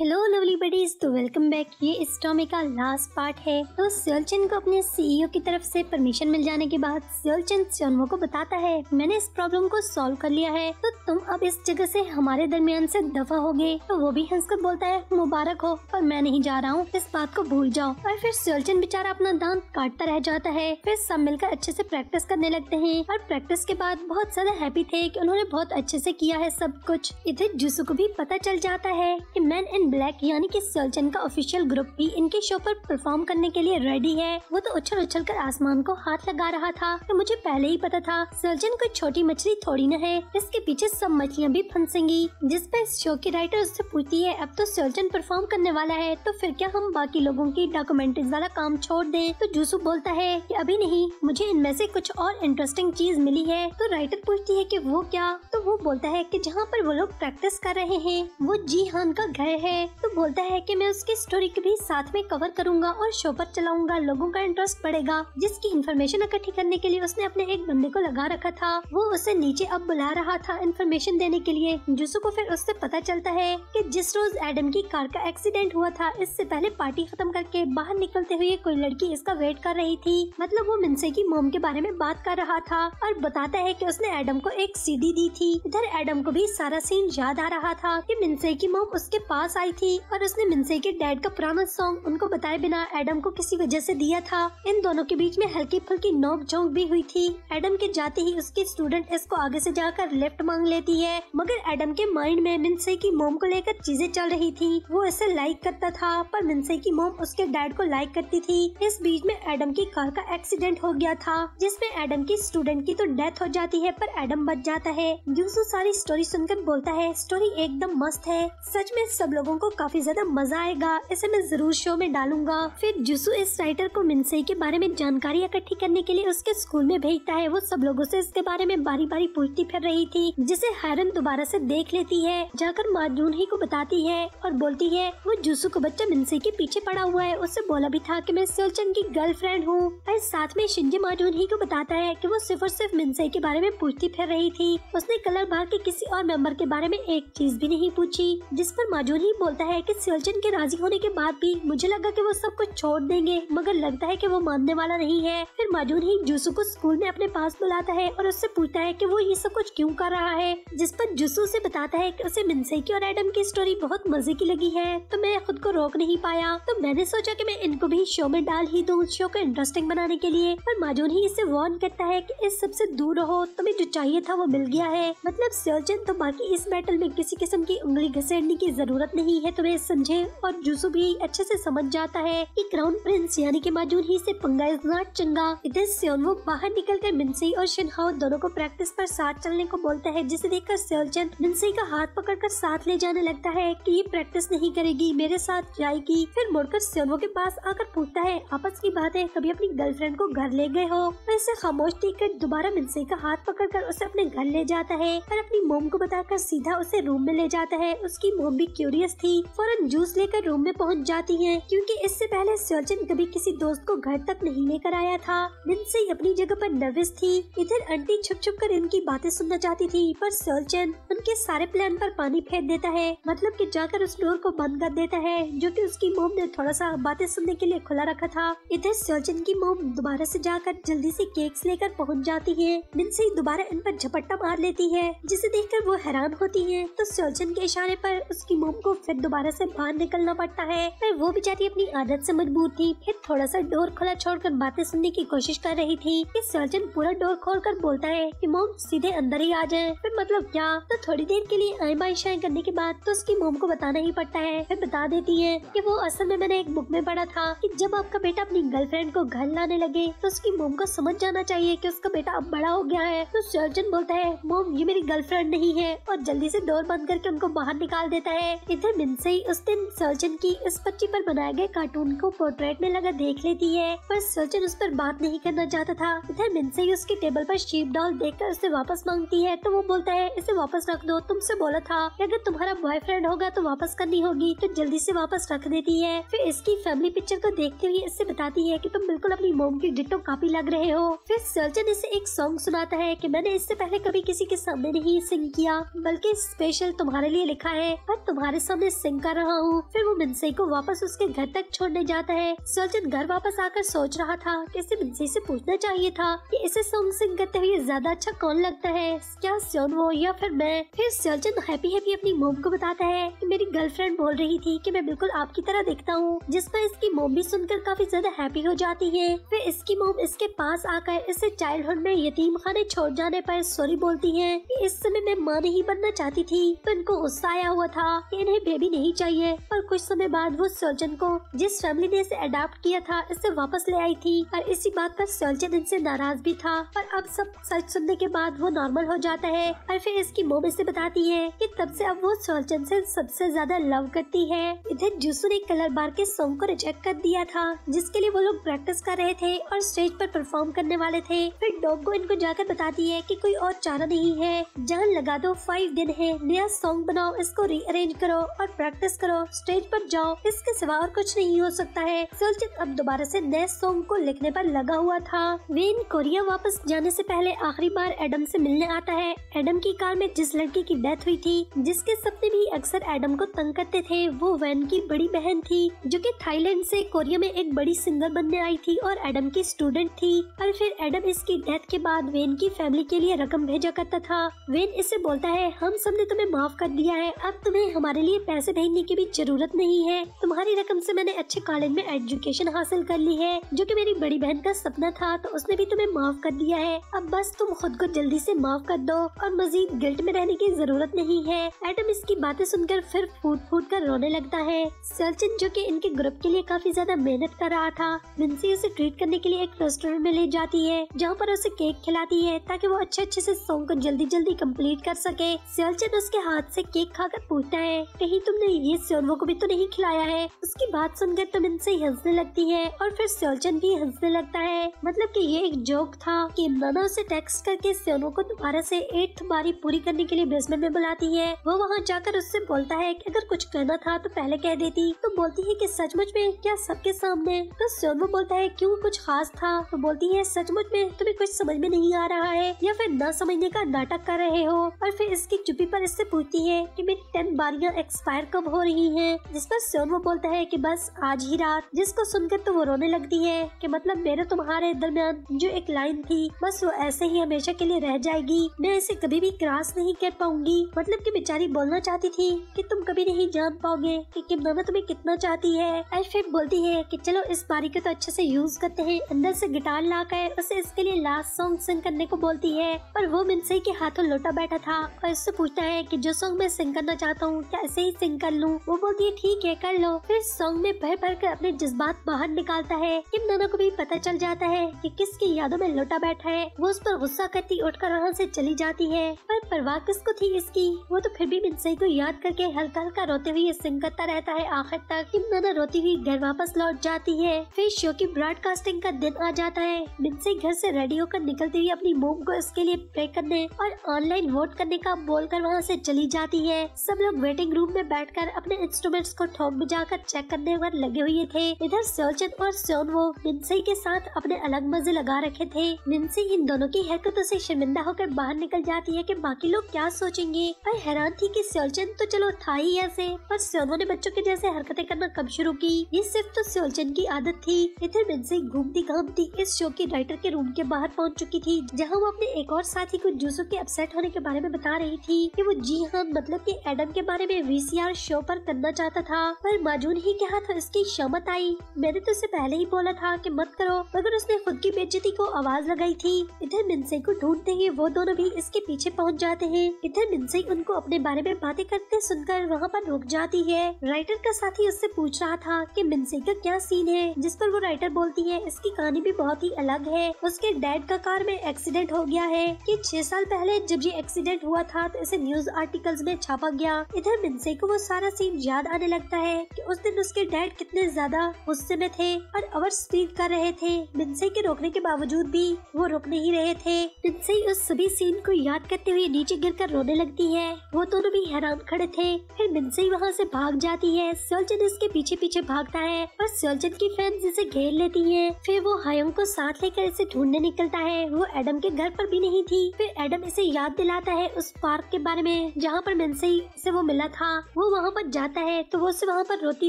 hello lovely buddies तो welcome back ये इस टॉमे का लास्ट पार्ट है तो सियोलचन को अपने सीईओ e की तरफ से परमिशन मिल जाने के बाद सियोलचन सियोनवो को बताता है मैंने इस प्रॉब्लम को सॉल्व कर लिया है तो तुम अब इस जगह से हमारे दरमियान से दफा हो गए तो वो भी हंसकर बोलता है मुबारक हो पर मैं नहीं जा रहा हूँ इस बात को भूल जाओ और फिर सियोलचन बेचारा अपना दांत काटता रह जाता है फिर सब मिलकर अच्छे से प्रैक्टिस करने लगते है और प्रैक्टिस के बाद बहुत ज्यादा हैप्पी थे की उन्होंने बहुत अच्छे से किया है सब कुछ इधर जूसू को भी पता चल जाता है की मैन ब्लैक यानी कि सलचन का ऑफिशियल ग्रुप भी इनके शो पर परफॉर्म करने के लिए रेडी है वो तो उछल उछल कर आसमान को हाथ लगा रहा था तो मुझे पहले ही पता था सलचन कोई छोटी मछली थोड़ी न है इसके पीछे सब मछलियाँ भी फंसेंगी जिसपे इस शो की राइटर उससे पूछती है अब तो सलचन परफॉर्म करने वाला है तो फिर क्या हम बाकी लोगों की डॉक्यूमेंट्रीज वाला काम छोड़ दे तो जूसू बोलता है की अभी नहीं मुझे इनमें ऐसी कुछ और इंटरेस्टिंग चीज मिली है तो राइटर पूछती है की वो क्या तो वो बोलता है की जहाँ पर वो लोग प्रैक्टिस कर रहे हैं वो जी हान का घर है है तो बोलता है कि मैं उसकी स्टोरी भी साथ में कवर करूंगा और शो पर चलाऊंगा लोगों का इंटरेस्ट बढ़ेगा जिसकी इन्फॉर्मेशन इकट्ठी करने के लिए उसने अपने एक बंदे को लगा रखा था वो उसे नीचे अब बुला रहा था इन्फॉर्मेशन देने के लिए जूसू को फिर उससे पता चलता है की जिस रोज एडम की कार का एक्सीडेंट हुआ था इससे पहले पार्टी खत्म करके बाहर निकलते हुए कोई लड़की इसका वेट कर रही थी मतलब वो मिनसे की मोम के बारे में बात कर रहा था और बताता है की उसने एडम को एक सीडी दी थी इधर एडम को भी सारा सीन याद आ रहा था की मिनसे की मोम उसके पास आई आई थी और उसने मिनसे के डैड का पुराना सॉन्ग उनको बताए बिना एडम को किसी वजह से दिया था इन दोनों के बीच में हल्की फुल्की नोक झोंक भी हुई थी एडम के जाते ही उसकी स्टूडेंट इसको आगे से जाकर लिफ्ट मांग लेती है मगर एडम के माइंड में मिनसे की मोम को लेकर चीजें चल रही थी वो इसे लाइक करता था पर मिनसे की मोम उसके डैड को लाइक करती थी इस बीच में एडम की कार का एक्सीडेंट हो गया था जिसमे एडम की स्टूडेंट की तो डेथ हो जाती है पर एडम बच जाता है यूसु सारी स्टोरी सुनकर बोलता है स्टोरी एकदम मस्त है सच में सब लोगों लोगों को काफी ज्यादा मजा आएगा ऐसे मैं जरूर शो में डालूंगा फिर जुसू इस राइटर को मिनसई के बारे में जानकारी इकट्ठी करने के लिए उसके स्कूल में भेजता है वो सब लोगो ऐसी इसके बारे में बारी बारी पूछती फिर रही थी जिसे हैरन दोबारा ऐसी देख लेती है जाकर माजून ही को बताती है और बोलती है वो जूसू को बच्चा मिनसे के पीछे पड़ा हुआ है उससे बोला भी था की मैं सोलचंद की गर्लफ्रेंड हूँ और साथ में शिंजे माजून ही को बताता है कि वो सिर्फ और सिर्फ मिनसे के बारे में पूछती फिर रही थी उसने कलर बार के किसी और मेंबर के बारे में एक चीज भी नहीं पूछी जिस पर माजून ही बोलता है कि सियोजन के राजी होने के बाद भी मुझे लगा कि वो सब कुछ छोड़ देंगे मगर लगता है कि वो मानने वाला नहीं है फिर माजून ही जूसू को स्कूल में अपने पास बुलाता है और उससे पूछता है कि वो ये सब कुछ क्यों कर रहा है जिस पर जूसू उसे बताता है कि उसे मिनसे की और एडम की स्टोरी बहुत मजे की लगी है तो मैं खुद को रोक नहीं पाया तो मैंने सोचा की मैं इनको भी शो में डाल ही दूँ शो को इंटरेस्टिंग बनाने के लिए और माजून ही इसे वार्न करता है की इस सबसे दूर रहो तुम्हें जो चाहिए था वो मिल गया है मतलब सियोजन तो बाकी इस बैटल में किसी किस्म की उंगली घसेड़ने की जरूरत नहीं की है तुम्हें तो समझे और जूसु भी अच्छे से समझ जाता है कि क्राउन प्रिंस यानी कि माजून ही से पंगा इज नॉट चंगा इधर सेन वो बाहर कर मिनसई और शिनहाओ दोनों को प्रैक्टिस पर साथ चलने को बोलता है जिसे देखकर सियोलचंद मिनसई का हाथ कर साथ ले जाने लगता है कि ये प्रैक्टिस नहीं करेगी मेरे साथ जाएगी फिर मुड़कर सियोनवो के पास आकर पूछता है आपस की बात है कभी अपनी गर्लफ्रेंड को घर ले गए हो वैसे खामोश कर दोबारा मिनसई का हाथ पकड़ कर उसे अपने घर ले जाता है और अपनी मोम को बताकर सीधा उसे रूम में ले जाता है उसकी मोम भी क्यूरियस थी फौरन जूस लेकर रूम में पहुंच जाती है क्योंकि इससे पहले सर्जन कभी किसी दोस्त को घर तक नहीं लेकर आया था दिन से ही अपनी जगह पर नर्वस थी इधर आंटी छुप छुप कर इनकी बातें सुनना चाहती थी पर सर्जन उनके सारे प्लान पर पानी फेंक देता है मतलब कि जाकर उस डोर को बंद कर देता है जो कि उसकी मोम ने थोड़ा सा बातें सुनने के लिए खुला रखा था इधर सर्जन की मोम दोबारा से जाकर जल्दी से केक्स लेकर पहुंच जाती है मिनसी दोबारा इन पर झपट्टा मार लेती है जिसे देखकर वो हैरान होती है तो सर्जन के इशारे पर उसकी मोम को फिर दोबारा से बाहर निकलना पड़ता है पर वो बेचारी अपनी आदत से मजबूर थी फिर थोड़ा सा डोर खुला छोड़कर बातें सुनने की कोशिश कर रही थी कि सर्जन पूरा डोर खोल कर बोलता है कि मोम सीधे अंदर ही आ जाए फिर मतलब क्या तो थोड़ी देर के लिए आई बाई शाई करने के बाद तो उसकी मोम को बताना ही पड़ता है फिर बता देती है की वो असल में मैंने एक बुक में पढ़ा था की जब आपका बेटा अपनी गर्लफ्रेंड को घर लाने लगे तो उसकी मोम को समझ जाना चाहिए की उसका बेटा अब बड़ा हो गया है तो सर्जन बोलता है मोम ये मेरी गर्लफ्रेंड नहीं है और जल्दी से डोर बंद करके उनको बाहर निकाल देता है इधर दिन से ही उस दिन सर्जन की इस बच्ची पर बनाए गए कार्टून को पोर्ट्रेट में लगा देख लेती है पर सर्जन उस पर बात नहीं करना चाहता था इधर ही उसके टेबल पर शीप डॉल कर उसे वापस मांगती है तो वो बोलता है इसे वापस रख दो तुमसे बोला था अगर तुम्हारा बॉयफ्रेंड होगा तो वापस करनी होगी तो जल्दी ऐसी वापस रख देती है फिर इसकी फैमिली पिक्चर को देखते हुए इससे बताती है की तुम बिल्कुल अपनी मोम की डिटो कापी लग रहे हो फिर सर्जन इसे एक सॉन्ग सुनाता है की मैंने इससे पहले कभी किसी के सामने नहीं सिंग किया बल्कि स्पेशल तुम्हारे लिए लिखा है पर तुम्हारे सामने में सिंह कर रहा हूँ फिर वो मिनसे को वापस उसके घर तक छोड़ने जाता है सुलझन घर वापस आकर सोच रहा था कि इसे मिनसे से पूछना चाहिए था कि इसे सोंग सिंह करते हुए ज्यादा अच्छा कौन लगता है क्या सोन वो या फिर मैं फिर सुलझन हैप्पी हैप्पी अपनी मोम को बताता है कि मेरी गर्लफ्रेंड बोल रही थी कि मैं बिल्कुल आपकी तरह दिखता हूँ जिस पर इसकी मोम भी सुनकर काफी ज्यादा हैप्पी हो जाती है फिर इसकी मोम इसके पास आकर इसे चाइल्डहुड में यतीम खाने छोड़ जाने पर सॉरी बोलती है इस समय मैं माँ नहीं बनना चाहती थी तो इनको गुस्सा आया हुआ था इन्हें उन्हें भी नहीं चाहिए और कुछ समय बाद वो सर्जन को जिस फैमिली ने इसे अडॉप्ट किया था इससे वापस ले आई थी और इसी बात पर सर्जन इनसे नाराज भी था और अब सब सच सुनने के बाद वो नॉर्मल हो जाता है और फिर इसकी मोम इसे बताती है कि तब से अब वो सर्जन से सबसे ज्यादा लव करती है इधर जूसू ने कलर बार के सॉन्ग को रिजेक्ट कर दिया था जिसके लिए वो लोग प्रैक्टिस कर रहे थे और स्टेज पर परफॉर्म करने वाले थे फिर को इनको जाकर बताती है की कोई और चारा नहीं है जान लगा दो फाइव दिन है नया सॉन्ग बनाओ इसको रीअरेंज करो और और प्रैक्टिस करो स्टेज पर जाओ इसके सिवा और कुछ नहीं हो सकता है सुरजित अब दोबारा से नए सॉन्ग को लिखने पर लगा हुआ था वेन कोरिया वापस जाने से पहले आखिरी बार एडम से मिलने आता है एडम की कार में जिस लड़की की डेथ हुई थी जिसके सपने भी अक्सर एडम को तंग करते थे वो वैन की बड़ी बहन थी जो की थाईलैंड से कोरिया में एक बड़ी सिंगर बनने आई थी और एडम की स्टूडेंट थी और फिर एडम इसकी डेथ के बाद वेन की फैमिली के लिए रकम भेजा करता था वेन इसे बोलता है हम सब ने तुम्हें माफ कर दिया है अब तुम्हें हमारे लिए पैसे भेजने की भी जरूरत नहीं है तुम्हारी रकम से मैंने अच्छे कॉलेज में एजुकेशन हासिल कर ली है जो कि मेरी बड़ी बहन का सपना था तो उसने भी तुम्हें माफ कर दिया है अब बस तुम खुद को जल्दी से माफ कर दो और मजीद गिल्ट में रहने की जरूरत नहीं है एडम इसकी बातें सुनकर फिर फूट फूट कर रोने लगता है सलचन जो की इनके ग्रुप के लिए काफी ज्यादा मेहनत कर रहा था मिन्सी उसे ट्रीट करने के लिए एक रेस्टोरेंट में ले जाती है जहाँ पर उसे केक खिलाती है ताकि वो अच्छे अच्छे से सॉन्ग को जल्दी जल्दी कम्प्लीट कर सके सलचन उसके हाथ से केक खाकर पूछता है कहीं तुमने ये स्योरवो को भी तो नहीं खिलाया है उसकी बात सुनकर तुम इनसे हंसने लगती है और फिर स्योलचन भी हंसने लगता है मतलब कि ये एक जोक था कि नाना उसे टेक्स्ट करके स्योनो को दोबारा से एट्थ बारी पूरी करने के लिए बेसमेंट में बुलाती है वो वहाँ जाकर उससे बोलता है की अगर कुछ कहना था तो पहले कह देती तो बोलती है की सचमुच में क्या सबके सामने तो स्योनो बोलता है क्यूँ कुछ खास था तो बोलती है सचमुच में तुम्हें कुछ समझ में नहीं आ रहा है या फिर न समझने का नाटक कर रहे हो और फिर इसकी चुप्पी पर इससे पूछती है की मैं टेन बारियाँ एक्स एक्सपायर कब हो रही है जिस पर सोनू बोलता है कि बस आज ही रात जिसको सुनकर तो वो रोने लगती है कि मतलब मेरे तुम्हारे दरमियान जो एक लाइन थी बस वो ऐसे ही हमेशा के लिए रह जाएगी मैं इसे कभी भी क्रॉस नहीं कर पाऊंगी मतलब कि बेचारी बोलना चाहती थी कि तुम कभी नहीं जान पाओगे कि किम नाना तुम्हें कितना चाहती है एल्फेट बोलती है कि चलो इस बारी को तो अच्छे से यूज करते हैं अंदर से गिटार ला कर उसे इसके लिए लास्ट सॉन्ग सिंग करने को बोलती है पर वो मिनसई के हाथों लोटा बैठा था और उससे पूछता है की जो सॉन्ग मैं सिंग करना चाहता हूँ क्या ऐसे ही सिंग कर लूँ वो बोलती है ठीक है कर लो फिर सॉन्ग में भर भर कर अपने जज्बात बाहर निकालता है इन दोनों को भी पता चल जाता है कि किसकी यादों में लौटा बैठा है वो उस पर गुस्सा करती उठ कर वहाँ से चली जाती है पर परवाह किसको थी इसकी वो तो फिर भी मिनसई को याद करके हल्का हल्का रोते हुए सिंग करता रहता है आखिर तक दोनों रोती हुई घर वापस लौट जाती है फिर शो की ब्रॉडकास्टिंग का दिन आ जाता है मिनसई घर ऐसी रेडी होकर निकलती हुई अपनी मोम को इसके लिए प्रे करने और ऑनलाइन वोट करने का बोलकर वहाँ ऐसी चली जाती है सब लोग वेटिंग रूम में बैठकर अपने इंस्ट्रूमेंट्स को ठोक कर चेक करने पर लगे हुए थे इधर सेवचन और सोन वो मिनसई के साथ अपने अलग मजे लगा रखे थे मिनसी इन दोनों की हरकतों से शर्मिंदा होकर बाहर निकल जाती है कि बाकी लोग क्या सोचेंगे पर हैरान थी कि सेवचन तो चलो था ही ऐसे पर सोनवो ने बच्चों के जैसे हरकतें करना कब शुरू की ये सिर्फ तो सेवचन की आदत थी इधर मिनसी घूमती घामती इस शो की राइटर के रूम के बाहर पहुँच चुकी थी जहाँ वो अपने एक और साथी को जूसो के अपसेट होने के बारे में बता रही थी की वो जी हाँ मतलब की एडम के बारे में वी एनसीआर शो पर करना चाहता था पर माजून ही के हाथ इसकी शमत आई मैंने तो उसे पहले ही बोला था कि मत करो मगर उसने खुद की बेचती को आवाज लगाई थी इधर मिनसे को ढूंढते ही वो दोनों भी इसके पीछे पहुँच जाते हैं इधर मिनसे उनको अपने बारे में बातें करते सुनकर वहाँ पर रुक जाती है राइटर का साथी उससे पूछ रहा था की मिनसे का क्या सीन है जिस पर वो राइटर बोलती है इसकी कहानी भी बहुत ही अलग है उसके डैड का कार में एक्सीडेंट हो गया है की छह साल पहले जब ये एक्सीडेंट हुआ था तो इसे न्यूज आर्टिकल्स में छापा गया इधर मिनसई को को वो सारा सीन याद आने लगता है कि उस दिन उसके डैड कितने ज्यादा गुस्से में थे और अवर स्पीड कर रहे थे मिनसे के रोकने के बावजूद भी वो रुक नहीं रहे थे मिनसे उस सभी सीन को याद करते हुए नीचे गिर कर रोने लगती है वो दोनों भी हैरान खड़े थे फिर मिनसे वहाँ से भाग जाती है सोलजन इसके पीछे पीछे भागता है और सोलजन की फ्रेंड इसे घेर लेती है फिर वो हायोंग को साथ लेकर इसे ढूंढने निकलता है वो एडम के घर पर भी नहीं थी फिर एडम इसे याद दिलाता है उस पार्क के बारे में जहाँ पर मिनसे से वो मिला था वो वहाँ पर जाता है तो वो उसे वहाँ पर रोती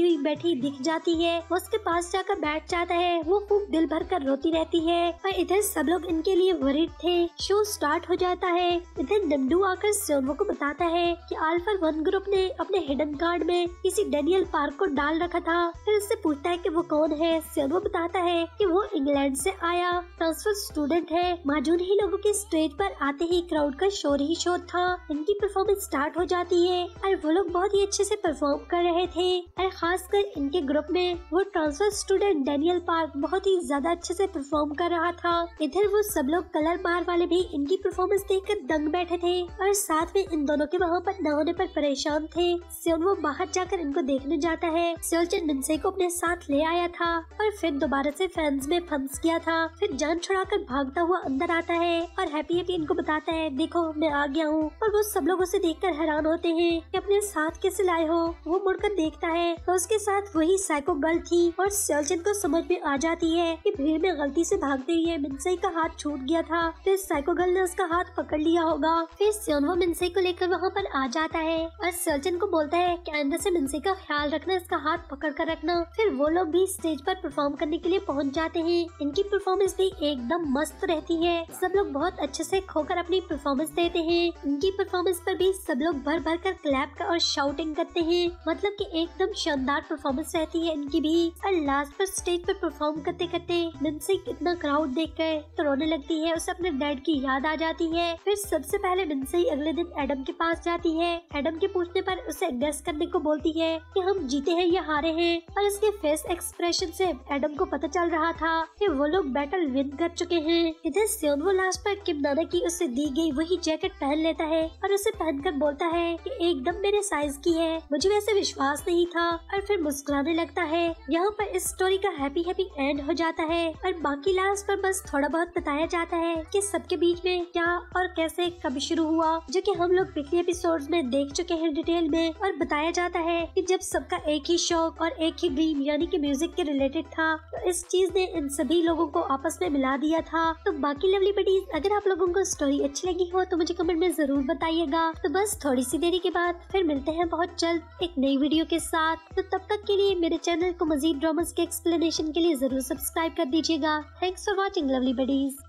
हुई बैठी दिख जाती है वो उसके पास जाकर बैठ जाता है वो खूब दिल भर कर रोती रहती है और इधर सब लोग इनके लिए वरिड थे शो स्टार्ट हो जाता है इधर डंडू आकर सोमो को बताता है कि आल्फर वन ग्रुप ने अपने हिडन कार्ड में किसी डेनियल पार्क को डाल रखा था फिर उससे पूछता है कि वो कौन है सोमो बताता है कि वो इंग्लैंड से आया ट्रांसफर स्टूडेंट है माजून ही लोगों के स्टेज पर आते ही क्राउड का शोर ही शोर था इनकी परफॉर्मेंस स्टार्ट हो जाती है और वो लोग बहुत काफी अच्छे से परफॉर्म कर रहे थे और खासकर इनके ग्रुप में वो ट्रांसफर स्टूडेंट डेनियल पार्क बहुत ही ज्यादा अच्छे से परफॉर्म कर रहा था इधर वो सब लोग कलर बार वाले भी इनकी परफॉर्मेंस कर दंग बैठे थे और साथ में इन दोनों के वहाँ पर न होने पर परेशान थे सियोन वो बाहर जाकर इनको देखने जाता है सियोलचन मिनसे को अपने साथ ले आया था और फिर दोबारा से फैंस में फंस गया था फिर जान छुड़ाकर भागता हुआ अंदर आता है और हैप्पी हैप्पी इनको बताता है देखो मैं आ गया हूँ और वो सब लोग उसे देखकर हैरान होते हैं कि अपने साथ के कैसे लाए हो वो मुड़कर देखता है तो उसके साथ वही साइको गर्ल थी और सलजन को समझ में आ जाती है कि भीड़ में गलती से भागते हुए मिनसई का हाथ छूट गया था फिर साइको गर्ल ने उसका हाथ पकड़ लिया होगा फिर सोनवा मिनसई को लेकर वहाँ पर आ जाता है और सलजन को बोलता है अंदर से मिनसई का ख्याल रखना इसका हाथ पकड़ कर रखना फिर वो लोग भी स्टेज पर परफॉर्म करने के लिए पहुँच जाते हैं इनकी परफॉर्मेंस भी एकदम मस्त रहती है सब लोग बहुत अच्छे से खोकर अपनी परफॉर्मेंस देते हैं इनकी परफॉर्मेंस पर भी सब लोग भर भर कर क्लैप कर और शाउट आउटिंग करते हैं मतलब कि एकदम शानदार परफॉर्मेंस रहती है इनकी भी और लास्ट पर स्टेज पर परफॉर्म करते करते मिनसिंग इतना क्राउड देख कर तो रोने लगती है उसे अपने डैड की याद आ जाती है फिर सबसे पहले मिनसिंग अगले दिन एडम के पास जाती है एडम के पूछने पर उसे गेस करने को बोलती है कि हम जीते हैं या हारे हैं और उसके फेस एक्सप्रेशन से एडम को पता चल रहा था कि वो लोग बैटल विन कर चुके हैं इधर सियोन वो लास्ट पर किम नाना की उसे दी गई वही जैकेट पहन लेता है और उसे पहनकर बोलता है कि एकदम मेरे साइज की है मुझे वैसे विश्वास नहीं था और फिर मुस्कुराने लगता है यहाँ पर इस स्टोरी का हैप्पी हैप्पी एंड हो जाता है और बाकी लास्ट पर बस थोड़ा बहुत बताया जाता है कि सबके बीच में क्या और कैसे कब शुरू हुआ जो कि हम लोग पिछले एपिसोड में देख चुके हैं डिटेल में और बताया जाता है कि जब सबका एक ही शौक और एक ही ड्रीम यानी कि म्यूजिक के रिलेटेड था तो इस चीज ने इन सभी लोगों को आपस में मिला दिया था तो बाकी लवली बडीज अगर आप लोगों को स्टोरी अच्छी लगी हो तो मुझे कमेंट में जरूर बताइएगा तो बस थोड़ी सी देरी के बाद फिर मिलते हैं हैं बहुत जल्द एक नई वीडियो के साथ तो तब तक के लिए मेरे चैनल को मजीद ड्रामा के एक्सप्लेनेशन के लिए जरूर सब्सक्राइब कर दीजिएगा thanks for watching lovely buddies